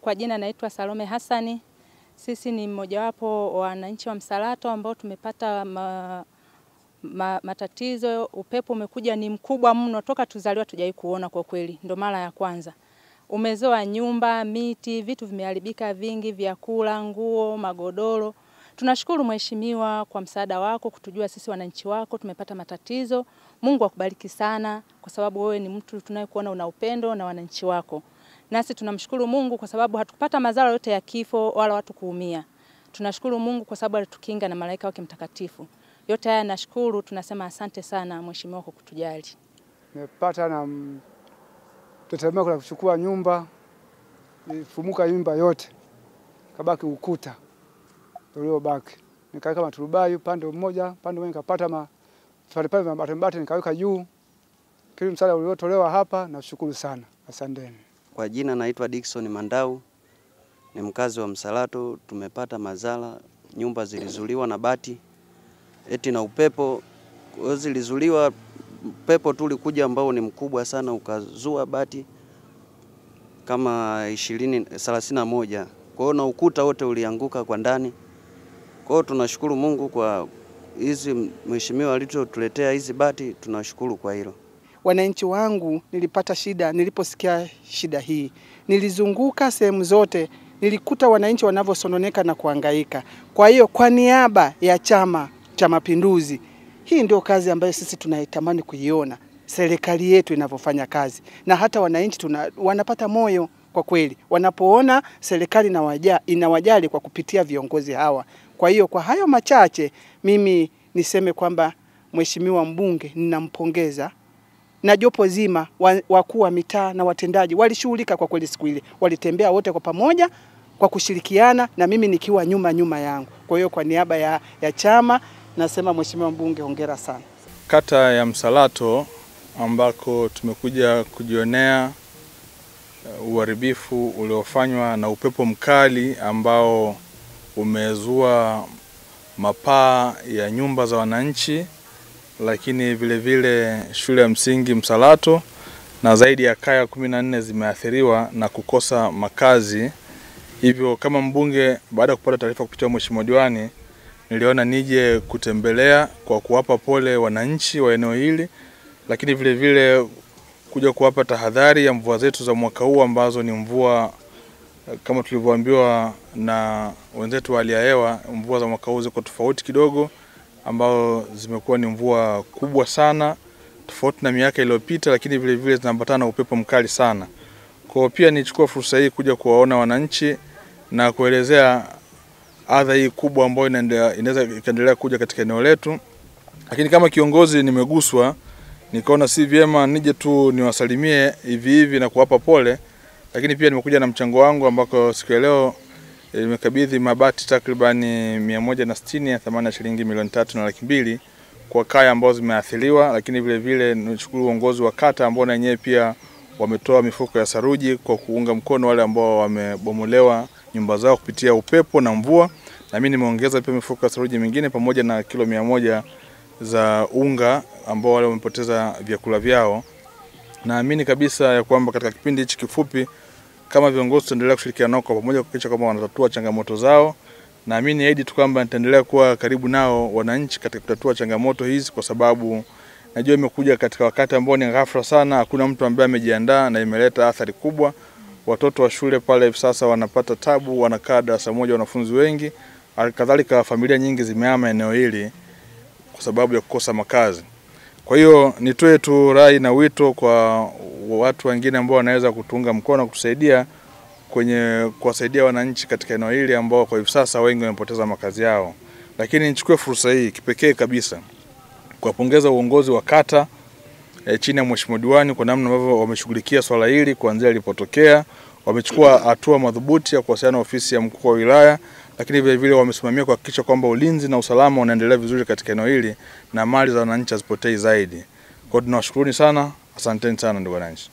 Kwa jina naitwa Salome Hassani. Sisi ni mmojawapo wa wananchi wa Msalato ambao tumepata ma, ma, matatizo. Upepo umekuja ni mkubwa mno, toka tuzaliwa tujai kuona kwa kweli, ndo mara ya kwanza. Umezoa nyumba, miti, vitu vimeharibika vingi, vyakula, nguo, magodoro. Tunashukuru Mheshimiwa kwa msaada wako kutujua sisi wananchi wako tumepata matatizo. Mungu akubariki sana, kwa sababu wewe ni mtu tunayekuona una upendo na wananchi wako. Nasi tunamshukuru Mungu kwa sababu hatukupata madhara yote ya kifo wala watu kuumia. Tunashukuru Mungu kwa sababu alitukinga na malaika wake mtakatifu. Yote haya nashukuru, tunasema asante sana mheshimiwa kwa kutujali. Nimepata na tetemeko la kuchukua nyumba, nifumuka nyumba yote, kabaki ukuta uliobaki. Nikaweka maturubai pande mmoja, upande mwingine nikapata matofali ya mabati nikaweka juu. Kile msala uliotolewa hapa, nashukuru sana, asanteni. Kwa jina naitwa Dickson Mandau, ni mkazi wa Msalato. Tumepata madhara, nyumba zilizuliwa na bati eti na upepo. Zilizuliwa upepo tu ulikuja ambao ni mkubwa sana, ukazua bati kama 20 31 kwao, na ukuta wote ulianguka kwa ndani. Kwao tunashukuru Mungu kwa hizi mheshimiwa alitotuletea hizi bati, tunashukuru kwa hilo wananchi wangu, nilipata shida niliposikia shida hii. Nilizunguka sehemu zote, nilikuta wananchi wanavyosononeka na kuangaika Kwa hiyo kwa niaba ya Chama cha Mapinduzi, hii ndio kazi ambayo sisi tunaitamani kuiona serikali yetu inavyofanya kazi, na hata wananchi tuna, wanapata moyo kwa kweli wanapoona serikali inawaja, inawajali kwa kupitia viongozi hawa. Kwa hiyo kwa hayo machache, mimi niseme kwamba Mheshimiwa mbunge ninampongeza na jopo zima wakuu wa mitaa na watendaji walishughulika kwa kweli siku ile, walitembea wote kwa pamoja kwa kushirikiana na mimi nikiwa nyuma nyuma yangu. Kwa hiyo kwa niaba ya, ya chama nasema Mheshimiwa mbunge, hongera sana. Kata ya Msalato ambako tumekuja kujionea uh, uharibifu uliofanywa na upepo mkali ambao umezua mapaa ya nyumba za wananchi lakini vilevile vile shule ya msingi Msalato na zaidi ya kaya kumi na nne zimeathiriwa na kukosa makazi. Hivyo kama mbunge, baada ya kupata taarifa kupitia mheshimiwa diwani, niliona nije kutembelea kwa kuwapa pole wananchi wa eneo hili, lakini vile vile kuja kuwapa tahadhari ya mvua zetu za mwaka huu ambazo ni mvua kama tulivyoambiwa na wenzetu wa hali ya hewa, mvua za mwaka huu ziko tofauti kidogo ambao zimekuwa ni mvua kubwa sana tofauti na miaka iliyopita, lakini vile vile zinaambatana na upepo mkali sana. Kwa pia nichukua fursa hii kuja kuwaona wananchi na kuelezea adha hii kubwa ambayo inaweza ikaendelea kuja katika eneo letu, lakini kama kiongozi nimeguswa, nikaona si vyema nije tu niwasalimie hivi hivi na kuwapa pole, lakini pia nimekuja na mchango wangu ambako siku ya leo limekabidhi mabati takribani mia moja na sitini ya thamani ya shilingi milioni tatu na laki mbili kwa kaya ambazo zimeathiriwa, lakini vile vile nashukuru uongozi wa kata ambao na wenyewe pia wametoa mifuko ya saruji kwa kuunga mkono wale ambao wamebomolewa nyumba zao kupitia upepo na mvua, na mimi nimeongeza pia mifuko ya saruji mingine pamoja na kilo mia moja za unga ambao wale wamepoteza vyakula vyao. Naamini kabisa ya kwamba katika kipindi hichi kifupi kama viongozi tutaendelea kushirikiana nao kwa pamoja kuhakikisha kwamba wanatatua changamoto zao. Naamini ahidi tu kwamba nitaendelea kuwa karibu nao wananchi katika kutatua changamoto hizi, kwa sababu najua imekuja katika wakati ambao ni ghafla sana, hakuna mtu ambaye amejiandaa na imeleta athari kubwa. Watoto wa shule pale hivi sasa wanapata tabu, wanakaa darasa moja wanafunzi wengi, kadhalika familia nyingi zimehama eneo hili kwa sababu ya kukosa makazi. Kwa hiyo nitoe tu rai na wito kwa watu wengine ambao wanaweza kutunga mkono kutusaidia kwenye kuwasaidia wananchi katika eneo hili ambao kwa hivi sasa wengi wamepoteza makazi yao. Lakini nichukue fursa hii kipekee kabisa kuwapongeza uongozi wa kata e, chini ya mheshimiwa diwani kwa namna ambavyo wameshughulikia swala hili kuanzia lilipotokea. Wamechukua hatua madhubuti ya kuwasiliana na ofisi ya mkuu wa wilaya, lakini vile vile wamesimamia kuhakikisha kwamba ulinzi na usalama unaendelea vizuri katika eneo hili na mali za wananchi hazipotei zaidi. Kwa hiyo tunawashukuruni sana. Asanteni sana ndugu wananchi.